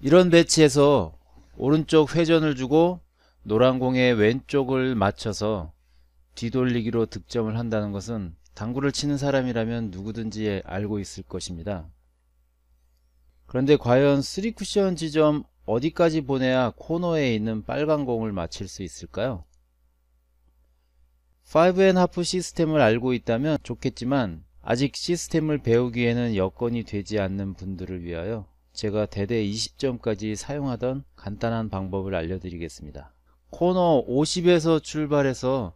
이런 배치에서 오른쪽 회전을 주고 노란 공의 왼쪽을 맞춰서 뒤돌리기로 득점을 한다는 것은 당구를 치는 사람이라면 누구든지 알고 있을 것입니다. 그런데 과연 3쿠션 지점 어디까지 보내야 코너에 있는 빨간 공을 맞힐 수 있을까요? 5&하프 시스템을 알고 있다면 좋겠지만 아직 시스템을 배우기에는 여건이 되지 않는 분들을 위하여 제가 대대 20점까지 사용하던 간단한 방법을 알려드리겠습니다. 코너 50에서 출발해서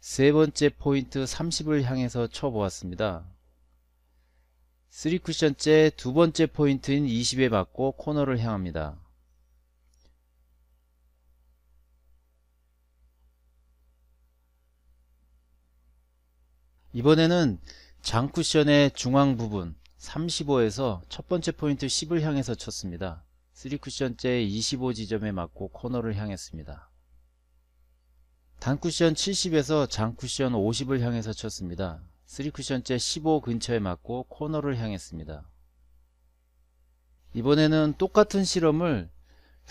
세 번째 포인트 30을 향해서 쳐보았습니다. 3쿠션째 두 번째 포인트인 20에 맞고 코너를 향합니다. 이번에는 장쿠션의 중앙 부분 35에서 첫 번째 포인트 10을 향해서 쳤습니다. 3쿠션째 25 지점에 맞고 코너를 향했습니다. 단쿠션 70에서 장쿠션 50을 향해서 쳤습니다. 3쿠션째 15 근처에 맞고 코너를 향했습니다. 이번에는 똑같은 실험을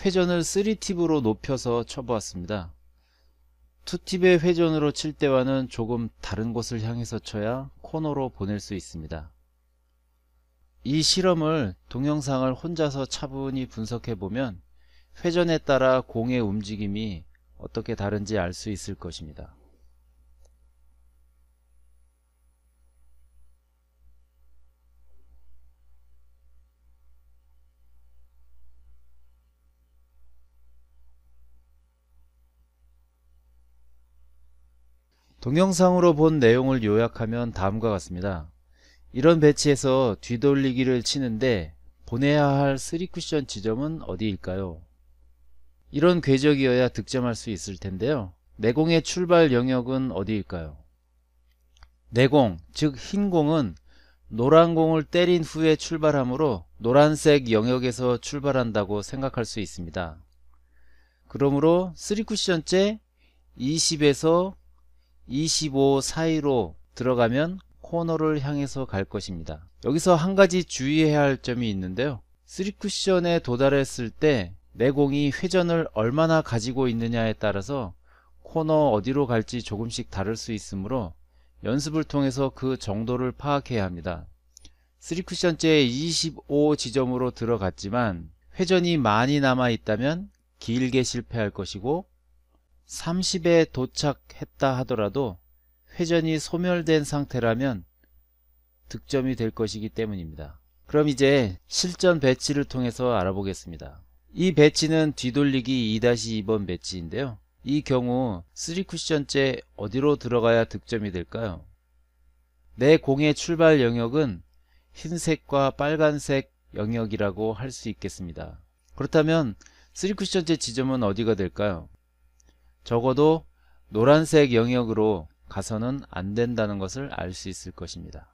회전을 3팁으로 높여서 쳐보았습니다. 2팁의 회전으로 칠 때와는 조금 다른 곳을 향해서 쳐야 코너로 보낼 수 있습니다. 이 실험을 동영상을 혼자서 차분히 분석해 보면 회전에 따라 공의 움직임이 어떻게 다른지 알 수 있을 것입니다. 동영상으로 본 내용을 요약하면 다음과 같습니다. 이런 배치에서 뒤돌리기를 치는데 보내야 할 3쿠션 지점은 어디일까요? 이런 궤적이어야 득점할 수 있을 텐데요. 내공의 출발 영역은 어디일까요? 내공, 즉 흰 공은 노란 공을 때린 후에 출발하므로 노란색 영역에서 출발한다고 생각할 수 있습니다. 그러므로 3쿠션째 20에서 25 사이로 들어가면 코너를 향해서 갈 것입니다. 여기서 한 가지 주의해야 할 점이 있는데요. 3쿠션에 도달했을 때 내공이 회전을 얼마나 가지고 있느냐에 따라서 코너 어디로 갈지 조금씩 다를 수 있으므로 연습을 통해서 그 정도를 파악해야 합니다. 3쿠션째 25 지점으로 들어갔지만 회전이 많이 남아 있다면 길게 실패할 것이고 30에 도착했다 하더라도 회전이 소멸된 상태라면 득점이 될 것이기 때문입니다. 그럼 이제 실전 배치를 통해서 알아보겠습니다. 이 배치는 뒤돌리기 2-2번 배치인데요. 이 경우 3쿠션째 어디로 들어가야 득점이 될까요? 내 공의 출발 영역은 흰색과 빨간색 영역이라고 할 수 있겠습니다. 그렇다면 3쿠션째 지점은 어디가 될까요? 적어도 노란색 영역으로 가서는 안 된다는 것을 알 수 있을 것입니다.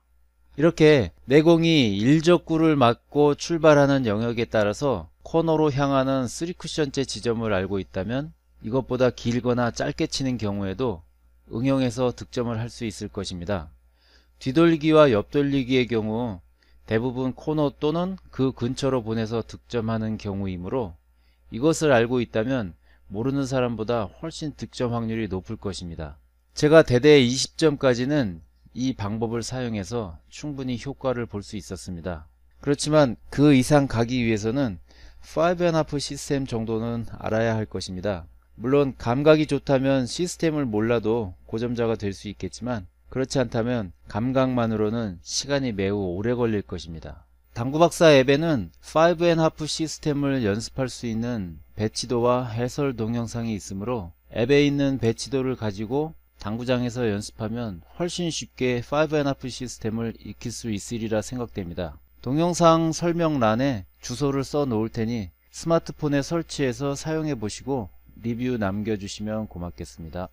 이렇게 내공이 일적구를 막고 출발하는 영역에 따라서 코너로 향하는 3쿠션째 지점을 알고 있다면 이것보다 길거나 짧게 치는 경우에도 응용해서 득점을 할 수 있을 것입니다. 뒤돌기와 옆돌리기의 경우 대부분 코너 또는 그 근처로 보내서 득점하는 경우이므로 이것을 알고 있다면 모르는 사람보다 훨씬 득점 확률이 높을 것입니다. 제가 대대 20점까지는 이 방법을 사용해서 충분히 효과를 볼 수 있었습니다. 그렇지만 그 이상 가기 위해서는 5&Half 시스템 정도는 알아야 할 것입니다. 물론 감각이 좋다면 시스템을 몰라도 고점자가 될 수 있겠지만 그렇지 않다면 감각만으로는 시간이 매우 오래 걸릴 것입니다. 당구박사 앱에는 5&Half 시스템을 연습할 수 있는 배치도와 해설 동영상이 있으므로 앱에 있는 배치도를 가지고 당구장에서 연습하면 훨씬 쉽게 5 n p 시스템을 익힐 수 있으리라 생각됩니다. 동영상 설명란에 주소를 써 놓을 테니 스마트폰에 설치해서 사용해 보시고 리뷰 남겨주시면 고맙겠습니다.